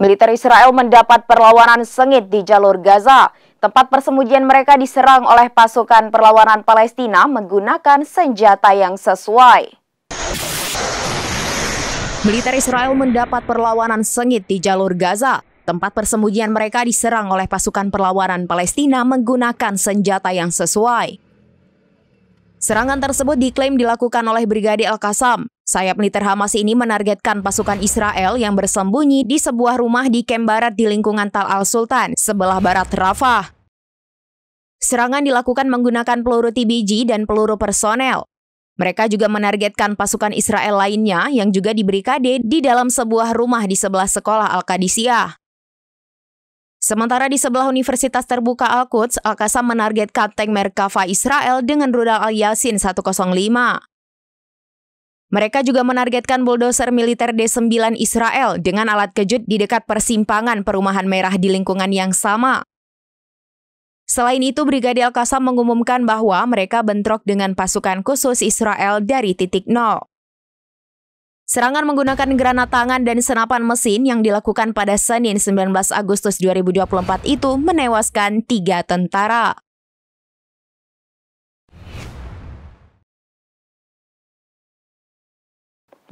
Militer Israel mendapat perlawanan sengit di jalur Gaza. Tempat persembunyian mereka diserang oleh pasukan perlawanan Palestina menggunakan senjata yang sesuai. Militer Israel mendapat perlawanan sengit di jalur Gaza. Tempat persembunyian mereka diserang oleh pasukan perlawanan Palestina menggunakan senjata yang sesuai. Serangan tersebut diklaim dilakukan oleh Brigade Al-Qassam. Sayap militer Hamas ini menargetkan pasukan Israel yang bersembunyi di sebuah rumah di Kem Barat di lingkungan Tal Al-Sultan, sebelah barat Rafah. Serangan dilakukan menggunakan peluru TBG dan peluru personel. Mereka juga menargetkan pasukan Israel lainnya yang juga diberi kade di dalam sebuah rumah di sebelah sekolah Al-Qadisiyah. Sementara di sebelah Universitas Terbuka Al-Quds, Al-Qassam menargetkan tank Merkava Israel dengan rudal Al-Yasin 105. Mereka juga menargetkan bulldozer militer D9 Israel dengan alat kejut di dekat persimpangan perumahan merah di lingkungan yang sama. Selain itu, Brigadir Al-Qassam mengumumkan bahwa mereka bentrok dengan pasukan khusus Israel dari titik nol. Serangan menggunakan granat tangan dan senapan mesin yang dilakukan pada Senin 19 Agustus 2024 itu menewaskan tiga tentara.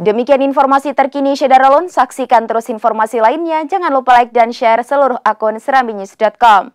Demikian informasi terkini Shedaralon. saksikan terus informasi lainnya. Jangan lupa like dan share seluruh akun seraminews.com.